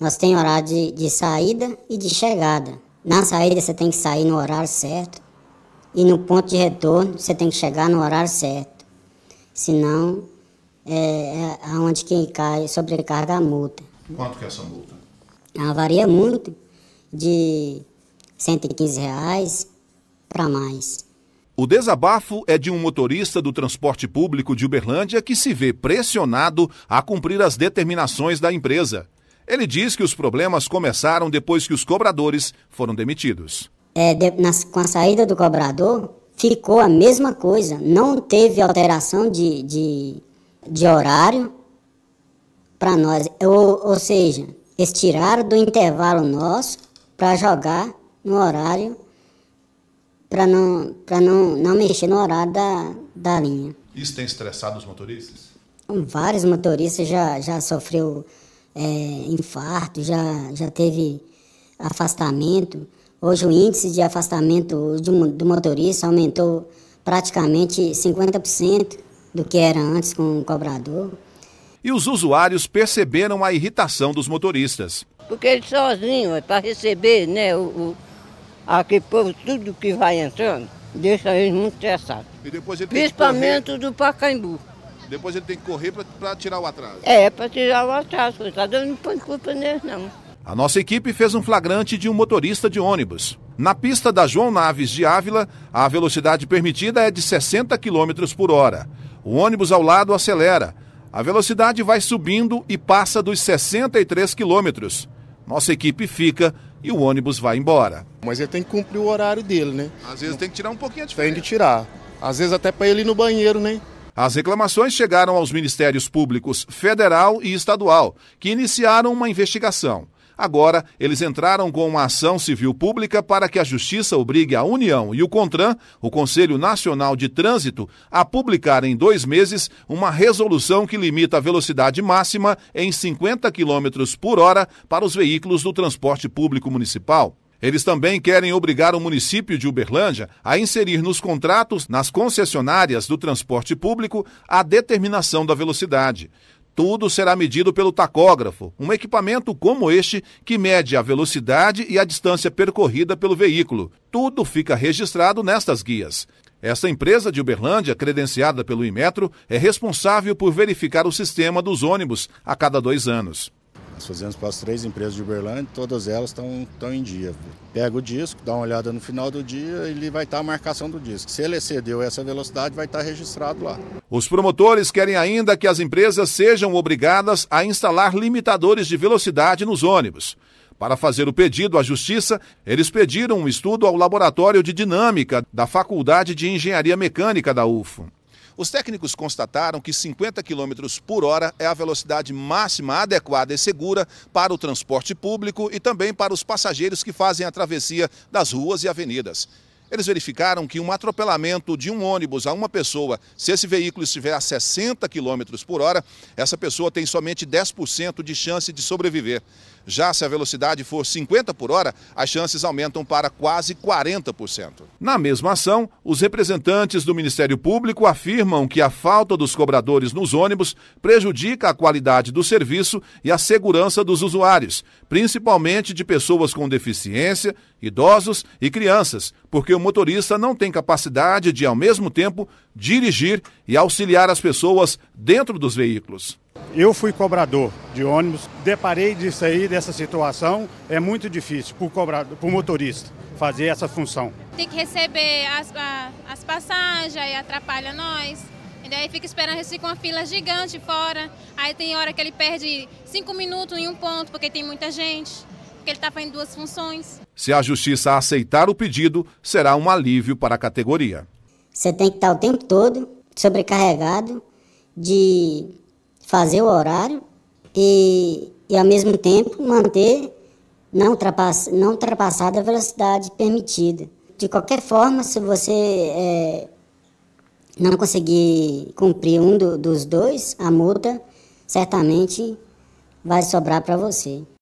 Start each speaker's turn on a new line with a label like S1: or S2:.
S1: Nós tem horário de, de saída e de chegada. Na saída você tem que sair no horário certo e no ponto de retorno você tem que chegar no horário certo. Senão é, é onde quem cai sobrecarga a multa. Quanto que é essa multa? Ela varia muito, de 115 reais para mais.
S2: O desabafo é de um motorista do transporte público de Uberlândia que se vê pressionado a cumprir as determinações da empresa. Ele diz que os problemas começaram depois que os cobradores foram demitidos.
S1: É, de, com a saída do cobrador, ficou a mesma coisa. Não teve alteração de, de, de horário para nós. Ou, ou seja, eles tiraram do intervalo nosso para jogar no horário para não, pra não, não mexer no horário da, da linha.
S2: Isso tem estressado os motoristas?
S1: Vários motoristas já, já sofreu é, infarto, já, já teve afastamento. Hoje o índice de afastamento do, do motorista aumentou praticamente 50% do que era antes com o cobrador.
S2: E os usuários perceberam a irritação dos motoristas.
S1: Porque ele sozinho, é para receber né, o, o, aquele povo, tudo que vai entrando, deixa eles muito estressados. Principalmente do Pacaembu.
S2: Depois ele tem que correr para tirar o atraso.
S1: É, para tirar o atraso, coitado. Eu não põe culpa neles, não.
S2: A nossa equipe fez um flagrante de um motorista de ônibus. Na pista da João Naves de Ávila, a velocidade permitida é de 60 km por hora. O ônibus ao lado acelera. A velocidade vai subindo e passa dos 63 km. Nossa equipe fica e o ônibus vai embora. Mas ele tem que cumprir o horário dele, né? Às vezes tem que tirar um pouquinho de Tem que tirar. Às vezes até para ele ir no banheiro, né? As reclamações chegaram aos ministérios públicos federal e estadual, que iniciaram uma investigação. Agora, eles entraram com uma ação civil pública para que a Justiça obrigue a União e o CONTRAN, o Conselho Nacional de Trânsito, a publicar em dois meses uma resolução que limita a velocidade máxima em 50 km por hora para os veículos do transporte público municipal. Eles também querem obrigar o município de Uberlândia a inserir nos contratos, nas concessionárias do transporte público, a determinação da velocidade. Tudo será medido pelo tacógrafo, um equipamento como este que mede a velocidade e a distância percorrida pelo veículo. Tudo fica registrado nestas guias. Esta empresa de Uberlândia, credenciada pelo Imetro, é responsável por verificar o sistema dos ônibus a cada dois anos. Nós fazemos para as três empresas de Uberlândia, todas elas estão em dia. Pega o disco, dá uma olhada no final do dia, ele vai estar tá a marcação do disco. Se ele excedeu essa velocidade, vai estar tá registrado lá. Os promotores querem ainda que as empresas sejam obrigadas a instalar limitadores de velocidade nos ônibus. Para fazer o pedido à Justiça, eles pediram um estudo ao Laboratório de Dinâmica da Faculdade de Engenharia Mecânica da UFO. Os técnicos constataram que 50 km por hora é a velocidade máxima adequada e segura para o transporte público e também para os passageiros que fazem a travessia das ruas e avenidas. Eles verificaram que um atropelamento de um ônibus a uma pessoa, se esse veículo estiver a 60 km por hora, essa pessoa tem somente 10% de chance de sobreviver. Já se a velocidade for 50 por hora, as chances aumentam para quase 40%. Na mesma ação, os representantes do Ministério Público afirmam que a falta dos cobradores nos ônibus prejudica a qualidade do serviço e a segurança dos usuários, principalmente de pessoas com deficiência idosos e crianças, porque o motorista não tem capacidade de, ao mesmo tempo, dirigir e auxiliar as pessoas dentro dos veículos. Eu fui cobrador de ônibus, deparei disso aí, dessa situação. É muito difícil para o motorista fazer essa função.
S1: Tem que receber as, as passagens, aí atrapalha nós. E daí fica esperando, fica uma fila gigante fora. Aí tem hora que ele perde cinco minutos em um ponto, porque tem muita gente porque ele está fazendo duas funções.
S2: Se a justiça aceitar o pedido, será um alívio para a categoria.
S1: Você tem que estar tá o tempo todo sobrecarregado de fazer o horário e, e ao mesmo tempo manter não, ultrapass, não ultrapassada a velocidade permitida. De qualquer forma, se você é, não conseguir cumprir um do, dos dois, a multa certamente vai sobrar para você.